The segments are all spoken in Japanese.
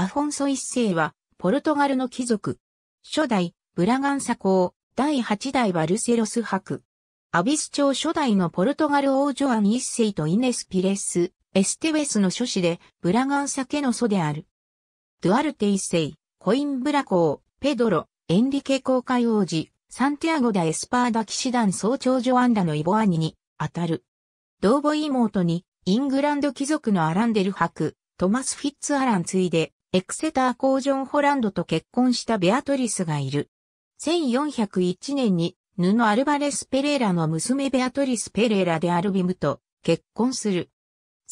アフォンソ一世は、ポルトガルの貴族。初代、ブラガンサ公、第八代バルセロス伯。アビス朝初代のポルトガル王ジョアン一世とイネス・ピレス、エステベスの諸子で、ブラガンサ家の祖である。ドゥアルテ一世、コインブラ公、ペドロ、エンリケ公会王子、サンティアゴダ・エスパーダ騎士団総長ジョアンダのイボアニに、当たる。同母妹に、イングランド貴族のアランデル伯、トマス・フィッツ・アランついで、エクセター工場ホランドと結婚したベアトリスがいる。1401年に、ヌノ・アルバレス・ペレーラの娘ベアトリス・ペレーラでアルビムと結婚する。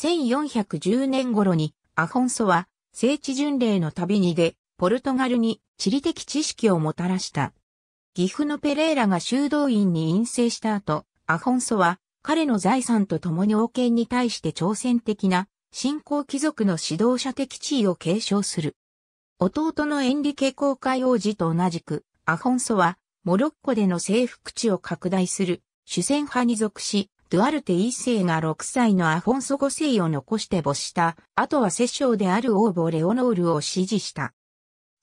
1410年頃に、アフォンソは、聖地巡礼の旅に出、ポルトガルに地理的知識をもたらした。岐阜のペレーラが修道院に陰性した後、アフォンソは、彼の財産と共に王権に対して挑戦的な新興貴族の指導者的地位を継承する。弟のエンリケ公会王子と同じく、アフォンソは、モロッコでの征服地を拡大する、主戦派に属し、ドゥアルテ一世が6歳のアフォンソ5世を残して没した、あとは摂政である王母レオノールを支持した。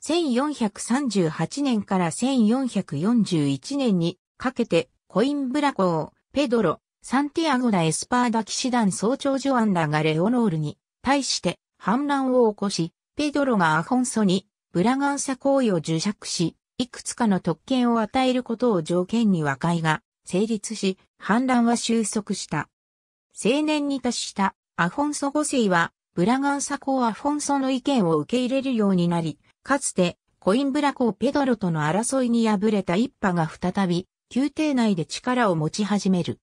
1438年から1441年にかけてコインブラ公、ペドロ、サンティアゴ・ダ・エスパーダ騎士団総長ジョアンラがレオノールに対して反乱を起こし、ペドロがアフォンソにブラガンサ行為を受釈し、いくつかの特権を与えることを条件に和解が成立し、反乱は収束した。青年に達したアフォンソ5世は、ブラガンサ公アフォンソの意見を受け入れるようになり、かつてコインブラ公ペドロとの争いに敗れた一派が再び、宮廷内で力を持ち始める。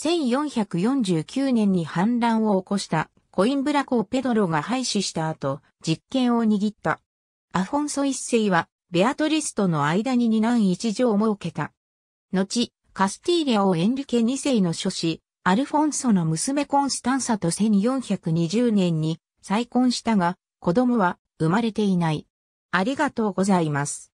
1449年に反乱を起こしたコインブラ公ペドロが廃止した後、実権を握った。アフォンソ一世は、ベアトリスとの間に二男一女を設けた。後、カスティーリアをエンリケ二世の諸子、アルフォンソの娘コンスタンサと1420年に再婚したが、子供は生まれていない。ありがとうございます。